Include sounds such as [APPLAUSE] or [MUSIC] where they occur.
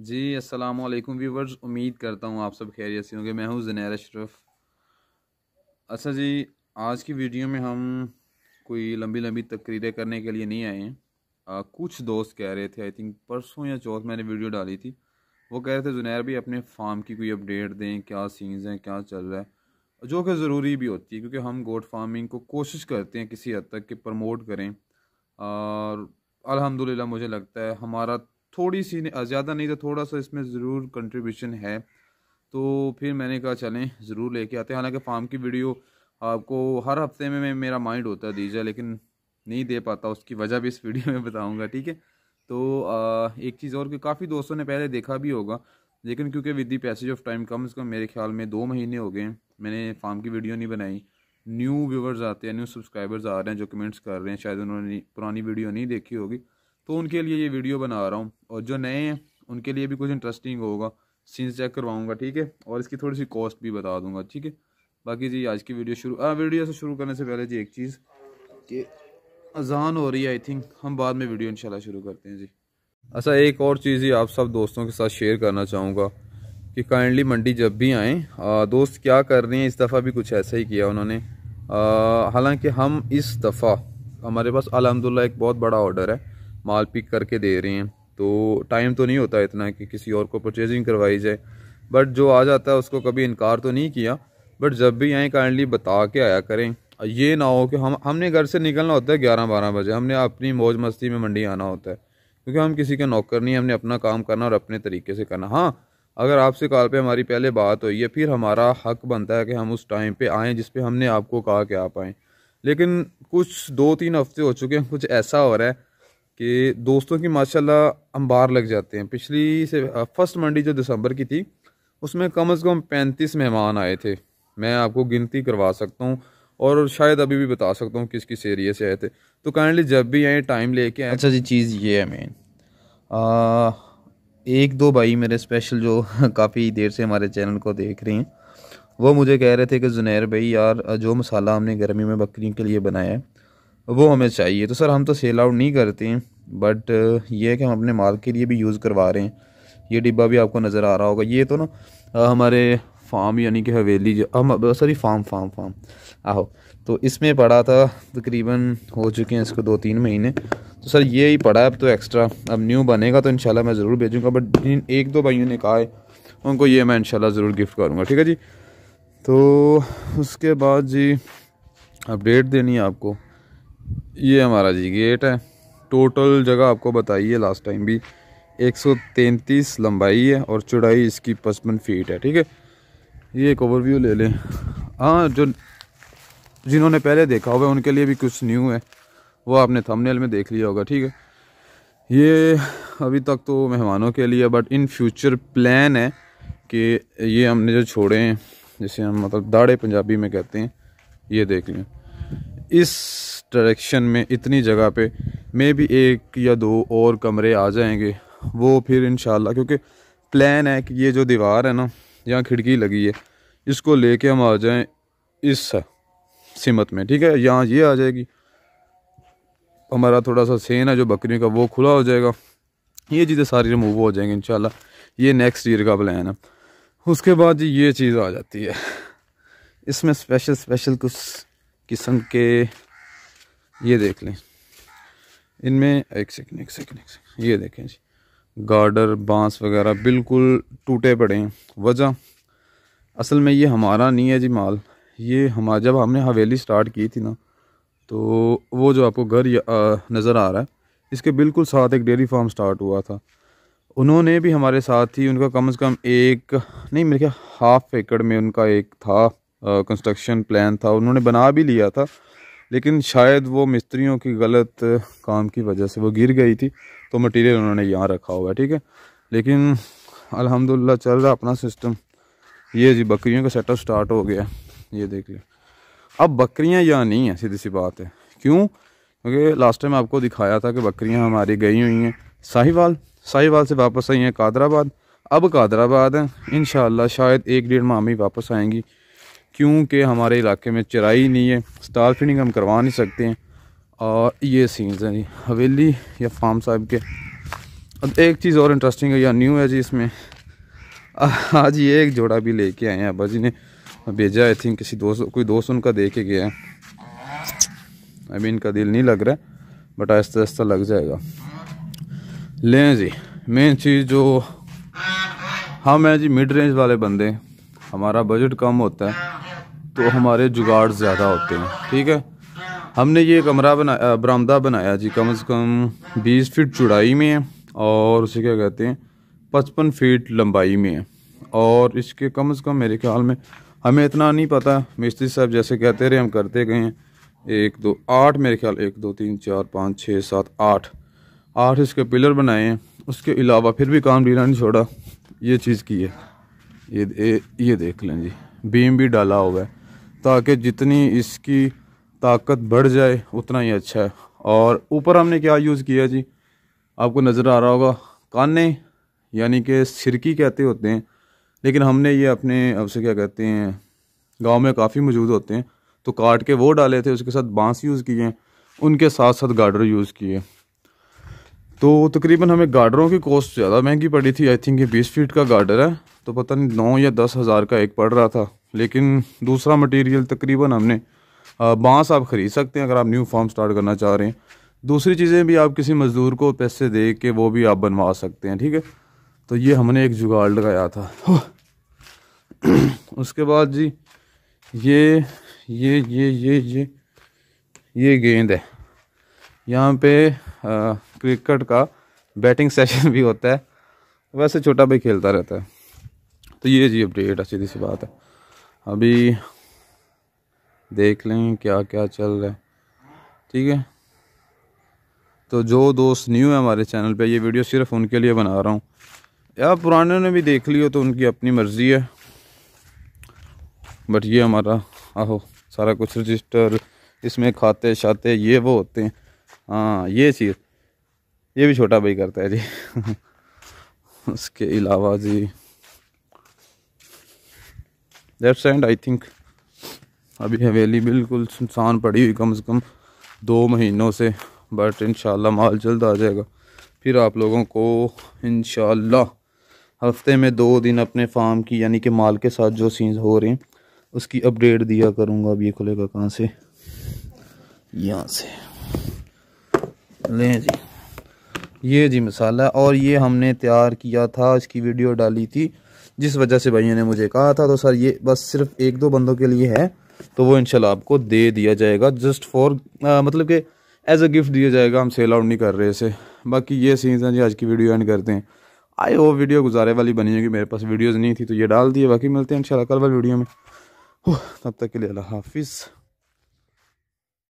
जी अस्सलाम वालेकुम व्यूवर्स उम्मीद करता हूँ आप सब खैरियत से होंगे मैं हूँ जनेर अशरफ अच्छा जी आज की वीडियो में हम कोई लंबी लंबी तकरीरें करने के लिए नहीं आए हैं कुछ दोस्त कह रहे थे आई थिंक परसों या चौथ मैंने वीडियो डाली थी वो कह रहे थे जुनैर भी अपने फार्म की कोई अपडेट दें क्या सीन्स हैं क्या चल रहा है जो कि ज़रूरी भी होती है क्योंकि हम गोट फार्मिंग को कोशिश करते हैं किसी हद तक कि प्रमोट करें और अल्हम्दुलिल्लाह मुझे लगता है हमारा थोड़ी सी ज़्यादा नहीं तो थोड़ा सा इसमें ज़रूर कंट्रीब्यूशन है तो फिर मैंने कहा चलें ज़रूर लेके आते हैं हालांकि फार्म की वीडियो आपको हर हफ्ते में मैं मेरा माइंड होता है दीजिए लेकिन नहीं दे पाता उसकी वजह भी इस वीडियो में बताऊँगा ठीक है तो आ, एक चीज़ और कि काफ़ी दोस्तों ने पहले देखा भी होगा लेकिन क्योंकि with the passage of time कम से कम मेरे ख्याल में दो महीने हो गए मैंने फार्म की वीडियो नहीं बनाई न्यू व्यूवर्स आते हैं न्यू सब्सक्राइबर्स आ रहे हैं जो कमेंट्स कर रहे हैं शायद उन्होंने पुरानी वीडियो नहीं देखी होगी तो उनके लिए ये वीडियो बना रहा हूँ और जो नए हैं उनके लिए भी कुछ इंटरेस्टिंग होगा सीन्स चेक करवाऊँगा ठीक है और इसकी थोड़ी सी कॉस्ट भी बता दूँगा ठीक है बाकी जी आज की वीडियो शुरू हाँ वीडियो से शुरू करने से पहले जी एक चीज़ कि अजान हो रही है आई थिंक हम बाद में वीडियो इंशाल्लाह शुरू करते हैं जी अच्छा एक और चीज़ ही आप सब दोस्तों के साथ शेयर करना चाहूँगा कि काइंडली मंडी जब भी आएँ दोस्त क्या कर रहे हैं इस दफ़ा भी कुछ ऐसा ही किया उन्होंने हालांकि हम इस दफ़ा हमारे पास अलहमदिल्ला एक बहुत बड़ा ऑर्डर है माल पिक करके दे रहे हैं तो टाइम तो नहीं होता इतना कि किसी और को परचेजिंग करवाई जाए बट जो आ जाता है उसको कभी इनकार तो नहीं किया बट जब भी आए काइंडली बता के आया करें ये ना हो कि हम हमने घर से निकलना होता है ग्यारह बारह बजे हमने अपनी मौज मस्ती में मंडी आना होता है क्योंकि हम किसी के नौकर नहीं हमने अपना काम करना और अपने तरीके से करना हाँ अगर आपसे कॉल पे हमारी पहले बात हुई है फिर हमारा हक बनता है कि हम उस टाइम पे आएँ जिस पे हमने आपको कहा कि आप आएँ लेकिन कुछ दो तीन हफ्ते हो चुके हैं कुछ ऐसा हो रहा है कि दोस्तों की माशाल्लाह अंबार लग जाते हैं पिछली से फर्स्ट मंडी जो दिसंबर की थी उसमें कम से कम पैंतीस मेहमान आए थे मैं आपको गिनती करवा सकता हूँ और शायद अभी भी बता सकता हूँ किस किस एरिए से आए थे तो काइंडली जब भी आए टाइम लेके कर अच्छा जी चीज़ ये है मेन एक दो भाई मेरे स्पेशल जो [LAUGHS] काफ़ी देर से हमारे चैनल को देख रहे हैं वो मुझे कह रहे थे कि जुनैर भाई यार जो मसाला हमने गर्मी में बकरियों के लिए बनाया है वो हमें चाहिए तो सर हम तो सेल आउट नहीं करते हैं बट uh, ये है कि हम अपने माल के लिए भी यूज़ करवा रहे हैं ये डिब्बा भी आपको नज़र आ रहा होगा ये तो ना हमारे फार्म यानी कि हवेली हम सॉरी फार्म फार्म फार्म आहो तो इसमें पड़ा था तकरीबन हो चुके हैं इसको दो तीन महीने तो सर ये ही पड़ा है अब तो एक्स्ट्रा अब न्यू बनेगा तो इंशाल्लाह मैं ज़रूर भेजूँगा बट जिन एक दो भाइयों ने कहा है उनको ये मैं इंशाल्लाह ज़रूर गिफ्ट करूँगा ठीक है जी तो उसके बाद जी अपडेट देनी है आपको ये हमारा जी गेट है टोटल जगह आपको बताई है लास्ट टाइम भी 133 लंबाई है और चौड़ाई इसकी पचपन फीट है ठीक है ये एक ओवरव्यू ले लें हाँ जो जिन्होंने पहले देखा होगा उनके लिए भी कुछ न्यू है वो आपने थंबनेल में देख लिया होगा ठीक है ये अभी तक तो मेहमानों के लिए बट इन फ्यूचर प्लान है कि ये हमने जो छोड़े हैं जिसे हम मतलब दाढ़े पंजाबी में कहते हैं ये देख लें इस डायरेक्शन में इतनी जगह पे में भी एक या दो और कमरे आ जाएंगे वो फिर इन क्योंकि प्लान है कि ये जो दीवार है ना यहाँ खिड़की लगी है इसको लेके हम आ जाएं इस सिमत में ठीक है यहाँ ये आ जाएगी हमारा थोड़ा सा सेन है जो बकरियों का वो खुला हो जाएगा ये चीज़ें सारी रिमूव हो जाएंगी इन ये नेक्स्ट ईयर का प्लान है उसके बाद जी ये चीज़ आ जाती है इसमें स्पेशल स्पेशल कुछ किस्म के ये देख लें इनमें एक सेकंड एक सेकंड एक सेकंड ये देखें जी गार्डर बांस वगैरह बिल्कुल टूटे पड़े हैं वजह असल में ये हमारा नहीं है जी माल ये हमारा जब हमने हवेली स्टार्ट की थी ना तो वो जो आपको घर नज़र आ रहा है इसके बिल्कुल साथ एक डेयरी फार्म स्टार्ट हुआ था उन्होंने भी हमारे साथ ही उनका कम से कम एक नहीं मेरे ख्याल हाफ एकड़ में उनका एक था कंस्ट्रक्शन प्लान था उन्होंने बना भी लिया था लेकिन शायद वो मिस्त्रियों की गलत काम की वजह से वो गिर गई थी तो मटेरियल उन्होंने यहाँ रखा हुआ है ठीक है लेकिन अल्हम्दुलिल्लाह चल रहा अपना सिस्टम ये जी बकरियों का सेटअप स्टार्ट हो गया ये देख लिया अब बकरियाँ यहाँ नहीं है सीधी सी बात है क्यों क्योंकि लास्ट टाइम आपको दिखाया था कि बकरियाँ हमारी गई हुई हैं साहिवाल साहिवाल से वापस आई हैं कादराबाद अब कादराबाद हैं इन शायद एक डेढ़ माह में वापस आएंगी क्योंकि हमारे इलाके में चराई नहीं है स्टार फीडिंग हम करवा नहीं सकते हैं और ये सीन्स हैं जी हवेली या फार्म साहब के अब एक चीज़ और इंटरेस्टिंग है या न्यू है जी इसमें आज ये एक जोड़ा भी लेके आए हैं अबा जी ने भेजा आई थिंक किसी दोस्त कोई दोस्त उनका दे के गया है अभी इनका दिल नहीं लग रहा बट आहिस्ता आहिस्ता लग जाएगा लें जी मेन चीज़ जो हम हाँ हैं जी मिड रेंज वाले बंदे हमारा बजट कम होता है तो हमारे जुगाड़ ज़्यादा होते हैं ठीक है हमने ये कमरा बना बरामदा बनाया जी कम से कम बीस फीट चौड़ाई में है और उसे क्या कहते हैं पचपन फीट लंबाई में है और इसके कम से कम मेरे ख्याल में हमें इतना नहीं पता मिस्त्री साहब जैसे कहते रहे हम करते गए हैं एक दो आठ मेरे ख्याल एक दो तीन चार पाँच छः सात आठ आठ इसके पिलर बनाए हैं उसके अलावा फिर भी काम ढीला नहीं छोड़ा ये चीज़ की है ये ये देख लें जी बीम भी डाला हुआ है ताकि जितनी इसकी ताकत बढ़ जाए उतना ही अच्छा है और ऊपर हमने क्या यूज़ किया जी आपको नज़र आ रहा होगा काने यानी कि सिरकी कहते होते हैं लेकिन हमने ये अपने अब से क्या कहते हैं गांव में काफ़ी मौजूद होते हैं तो काट के वो डाले थे उसके साथ बांस यूज़ किए हैं उनके साथ साथ गाडर यूज़ किए तो तकरीबन हमें गाडरों की कॉस्ट ज़्यादा महंगी पड़ी थी आई थिंक ये बीस फीट का गाडर है तो पता नहीं नौ या दस हज़ार का एक पड़ रहा था लेकिन दूसरा मटेरियल तकरीबन हमने बांस आप ख़रीद सकते हैं अगर आप न्यू फॉर्म स्टार्ट करना चाह रहे हैं दूसरी चीज़ें भी आप किसी मज़दूर को पैसे दे के वो भी आप बनवा सकते हैं ठीक है तो ये हमने एक जुगाड़ लगाया था [CLEARS THROAT] उसके बाद जी ये ये ये ये ये ये गेंद है यहाँ पे आ, क्रिकेट का बैटिंग सेशन भी होता है वैसे छोटा भाई खेलता रहता है तो ये जी अपडेट अच्छी सी बात है अभी देख लें क्या क्या चल रहा है ठीक है तो जो दोस्त न्यू है हमारे चैनल पे ये वीडियो सिर्फ उनके लिए बना रहा हूँ या पुराने ने भी देख ली हो तो उनकी अपनी मर्ज़ी है बट ये हमारा आहो सारा कुछ रजिस्टर इसमें खाते शाते ये वो होते हैं हाँ ये चीज़ ये भी छोटा भाई करता है जी [LAUGHS] उसके अलावा जी लेफ्ट हैंड आई थिंक अभी हवेली बिल्कुल सुनसान पड़ी हुई कम से कम दो महीनों से बट इन माल जल्द आ जाएगा फिर आप लोगों को इन हफ्ते में दो दिन अपने फार्म की यानी कि माल के साथ जो सीन्स हो रहे हैं उसकी अपडेट दिया करूँगा अब ये खुलेगा कहाँ से यहाँ से लें जी ये जी मसाला और ये हमने तैयार किया था इसकी वीडियो डाली थी जिस वजह से भाइयों ने मुझे कहा था तो सर ये बस सिर्फ एक दो बंदों के लिए है तो वो इनशाला आपको दे दिया जाएगा जस्ट फॉर मतलब कि एज अ गिफ्ट दिया जाएगा हम सेल आउट नहीं कर रहे इसे बाकी ये सीन्स हैं जी आज की वीडियो एंड करते हैं आई वो वीडियो गुजारे वाली बनी होगी मेरे पास वीडियोज़ नहीं थी तो ये डाल दिए बाकी मिलते हैं इन कल वाली वीडियो में तब तक के लिए अल्लाह हाफिज़